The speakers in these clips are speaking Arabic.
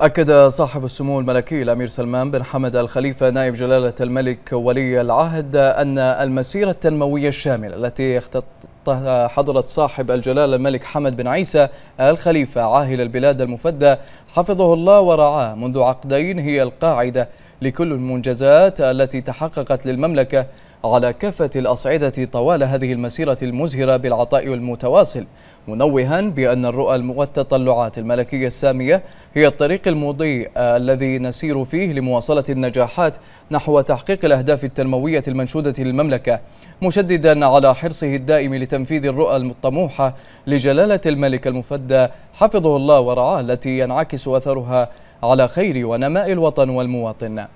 أكد صاحب السمو الملكي الأمير سلمان بن حمد الخليفة نائب جلالة الملك ولي العهد أن المسيرة التنموية الشاملة التي اختطها حضرة صاحب الجلالة الملك حمد بن عيسى الخليفة عاهل البلاد المفدى حفظه الله ورعاه منذ عقدين هي القاعدة لكل المنجزات التي تحققت للمملكة على كافة الأصعدة طوال هذه المسيرة المزهرة بالعطاء المتواصل منوها بأن الرؤى والتطلعات الملكية السامية هي الطريق المضي آه، الذي نسير فيه لمواصلة النجاحات نحو تحقيق الأهداف التنموية المنشودة للمملكة مشددا على حرصه الدائم لتنفيذ الرؤى الطموحة لجلالة الملك المفدى حفظه الله ورعاه التي ينعكس أثرها على خير ونماء الوطن والمواطن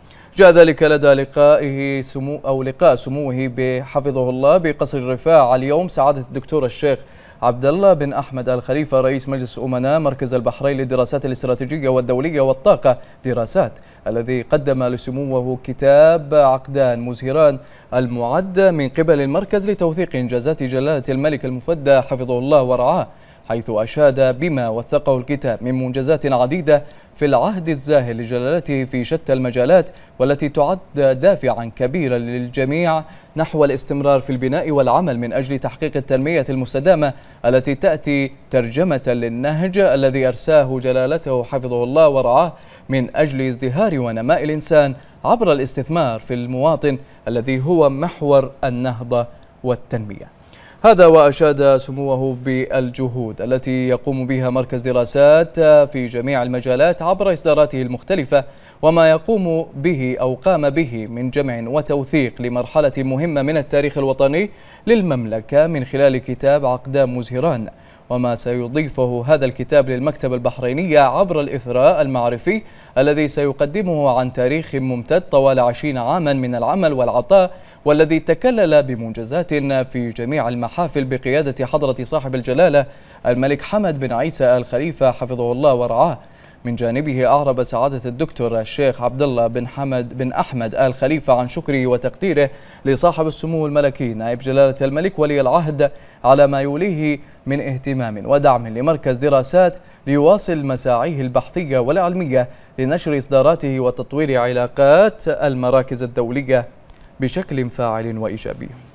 جاء ذلك لدى لقائه سمو أو لقاء سموه بحفظه الله بقصر الرفاع اليوم سعادة الدكتور الشيخ عبد الله بن أحمد الخليفة رئيس مجلس أمناء مركز البحرين للدراسات الاستراتيجية والدولية والطاقة دراسات الذي قدم لسموه كتاب عقدان مزهران المعد من قبل المركز لتوثيق إنجازات جلالة الملك المفدى حفظه الله ورعاه حيث أشاد بما وثقه الكتاب من منجزات عديدة في العهد الزاهر لجلالته في شتى المجالات والتي تعد دافعا كبيرا للجميع نحو الاستمرار في البناء والعمل من أجل تحقيق التنمية المستدامة التي تأتي ترجمة للنهج الذي أرساه جلالته حفظه الله ورعاه من أجل ازدهار ونماء الإنسان عبر الاستثمار في المواطن الذي هو محور النهضة والتنمية هذا وأشاد سموه بالجهود التي يقوم بها مركز دراسات في جميع المجالات عبر إصداراته المختلفة وما يقوم به أو قام به من جمع وتوثيق لمرحلة مهمة من التاريخ الوطني للمملكة من خلال كتاب عقدام مزهران وما سيضيفه هذا الكتاب للمكتبة البحرينية عبر الإثراء المعرفي الذي سيقدمه عن تاريخ ممتد طوال عشرين عاما من العمل والعطاء والذي تكلل بمنجزات في جميع المحافل بقيادة حضرة صاحب الجلالة الملك حمد بن عيسى آل خليفة حفظه الله ورعاه من جانبه أعرب سعادة الدكتور الشيخ عبد الله بن حمد بن أحمد آل خليفة عن شكره وتقديره لصاحب السمو الملكي نائب جلالة الملك ولي العهد على ما يوليه من اهتمام ودعم لمركز دراسات ليواصل مساعيه البحثية والعلمية لنشر إصداراته وتطوير علاقات المراكز الدولية بشكل فاعل وإيجابي